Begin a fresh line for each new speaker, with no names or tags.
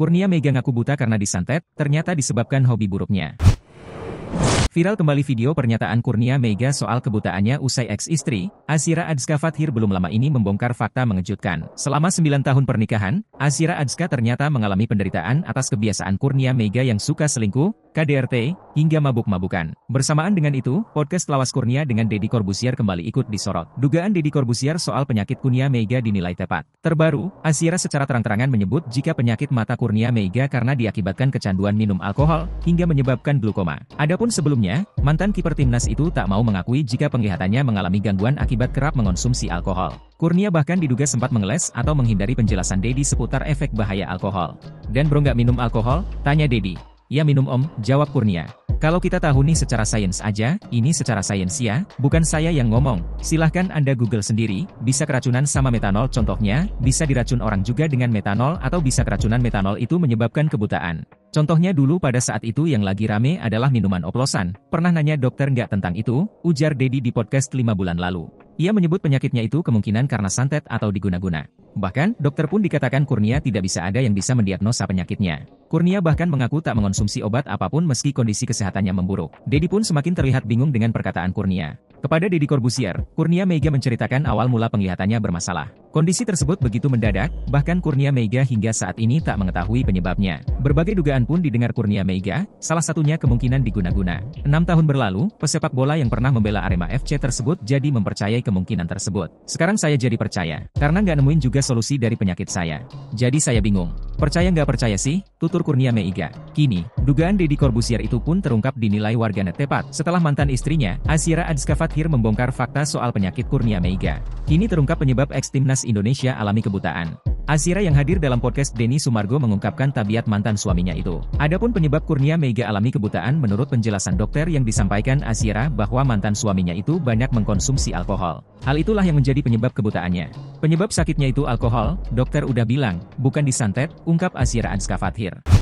Kurnia Mega ngaku buta karena disantet, ternyata disebabkan hobi buruknya. Viral kembali video pernyataan Kurnia Mega soal kebutaannya usai ex-istri, Azira Adzka Fathir belum lama ini membongkar fakta mengejutkan. Selama 9 tahun pernikahan, Azira Adzka ternyata mengalami penderitaan atas kebiasaan Kurnia Mega yang suka selingkuh, KDRT, hingga mabuk-mabukan. Bersamaan dengan itu, podcast Lawas Kurnia dengan Deddy Corbusier kembali ikut disorot. Dugaan Deddy Corbusier soal penyakit kunia mega dinilai tepat. Terbaru, Asira secara terang-terangan menyebut jika penyakit mata kurnia mega karena diakibatkan kecanduan minum alkohol, hingga menyebabkan glukoma. Adapun sebelumnya, mantan kiper timnas itu tak mau mengakui jika penglihatannya mengalami gangguan akibat kerap mengonsumsi alkohol. Kurnia bahkan diduga sempat mengeles atau menghindari penjelasan Dedi seputar efek bahaya alkohol. Dan bro nggak minum alkohol? Tanya Dedi. Ya minum om, jawab Kurnia. Kalau kita tahu nih secara sains aja, ini secara sains ya, bukan saya yang ngomong. Silahkan Anda Google sendiri, bisa keracunan sama metanol contohnya, bisa diracun orang juga dengan metanol atau bisa keracunan metanol itu menyebabkan kebutaan. Contohnya dulu pada saat itu yang lagi rame adalah minuman oplosan. Pernah nanya dokter nggak tentang itu? Ujar Dedi di podcast 5 bulan lalu. Ia menyebut penyakitnya itu kemungkinan karena santet atau diguna-guna. Bahkan, dokter pun dikatakan Kurnia tidak bisa ada yang bisa mendiagnosa penyakitnya. Kurnia bahkan mengaku tak mengonsumsi obat apapun meski kondisi kesehatannya memburuk. Dedi pun semakin terlihat bingung dengan perkataan Kurnia. Kepada Deddy Corbusier, Kurnia Mega menceritakan awal mula penglihatannya bermasalah. Kondisi tersebut begitu mendadak, bahkan Kurnia Mega hingga saat ini tak mengetahui penyebabnya. Berbagai dugaan pun didengar Kurnia Mega, salah satunya kemungkinan diguna-guna. Enam tahun berlalu, pesepak bola yang pernah membela Arema FC tersebut jadi mempercayai kemungkinan tersebut. Sekarang saya jadi percaya, karena nggak nemuin juga solusi dari penyakit saya. Jadi saya bingung. Percaya nggak percaya sih, tutur Kurnia Meiga. Kini, dugaan Deddy Corbusier itu pun terungkap dinilai warganet tepat setelah mantan istrinya, Azira Adzka Fathir membongkar fakta soal penyakit Kurnia Meiga. Kini terungkap penyebab ex-timnas Indonesia alami kebutaan. Azira yang hadir dalam podcast Denny Sumargo mengungkapkan tabiat mantan suaminya itu. Adapun penyebab kurnia mega alami kebutaan menurut penjelasan dokter yang disampaikan Azira bahwa mantan suaminya itu banyak mengkonsumsi alkohol. Hal itulah yang menjadi penyebab kebutaannya. Penyebab sakitnya itu alkohol, dokter udah bilang, bukan disantet, ungkap Azira Anska Fathir.